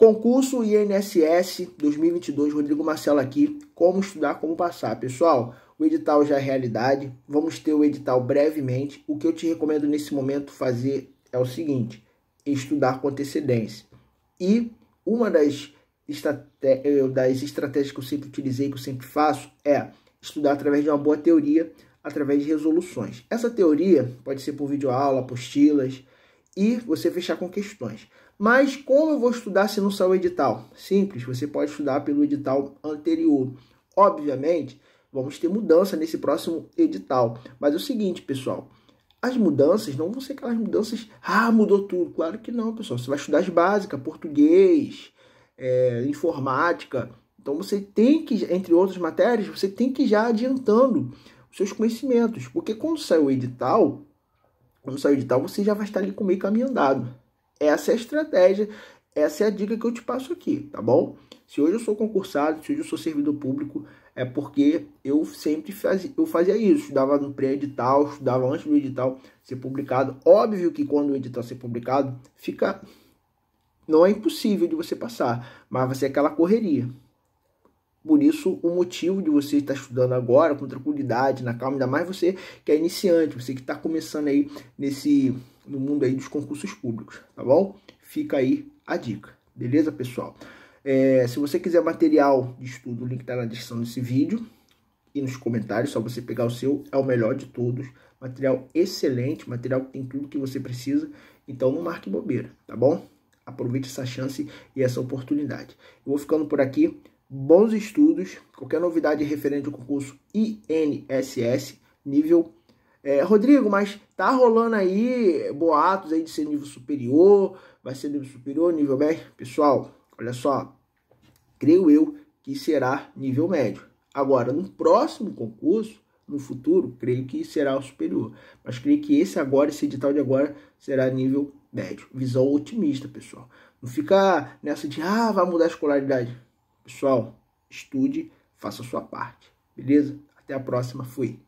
Concurso INSS 2022, Rodrigo Marcelo aqui. Como estudar, como passar. Pessoal, o edital já é realidade. Vamos ter o edital brevemente. O que eu te recomendo nesse momento fazer é o seguinte: estudar com antecedência. E uma das, das estratégias que eu sempre utilizei, que eu sempre faço, é estudar através de uma boa teoria, através de resoluções. Essa teoria pode ser por videoaula, apostilas e você fechar com questões. Mas como eu vou estudar se não saiu o edital? Simples, você pode estudar pelo edital anterior. Obviamente, vamos ter mudança nesse próximo edital. Mas é o seguinte, pessoal, as mudanças não vão ser aquelas mudanças, ah, mudou tudo. Claro que não, pessoal. Você vai estudar as básicas, português, é, informática. Então você tem que, entre outras matérias, você tem que ir já adiantando os seus conhecimentos. Porque quando saiu o edital, no de edital, você já vai estar ali com meio caminho andado. Essa é a estratégia, essa é a dica que eu te passo aqui, tá bom? Se hoje eu sou concursado, se hoje eu sou servidor público, é porque eu sempre fazia, eu fazia isso, estudava no pré-edital, estudava antes do edital ser publicado. Óbvio que quando o edital ser publicado, fica não é impossível de você passar, mas vai ser aquela correria. Por isso, o motivo de você estar estudando agora com tranquilidade, na calma, ainda mais você que é iniciante, você que está começando aí nesse no mundo aí dos concursos públicos, tá bom? Fica aí a dica, beleza, pessoal? É, se você quiser material de estudo, o link está na descrição desse vídeo e nos comentários, só você pegar o seu, é o melhor de todos. Material excelente, material que tem tudo que você precisa, então não marque bobeira, tá bom? Aproveite essa chance e essa oportunidade. Eu vou ficando por aqui bons estudos, qualquer novidade referente ao concurso INSS, nível. É, Rodrigo, mas tá rolando aí boatos aí de ser nível superior, vai ser nível superior, nível médio. Pessoal, olha só, creio eu que será nível médio. Agora, no próximo concurso, no futuro, creio que será o superior. Mas creio que esse agora, esse edital de agora, será nível médio. Visão otimista, pessoal. Não fica nessa de, ah, vai mudar a escolaridade. Pessoal, estude, faça a sua parte. Beleza? Até a próxima. Fui.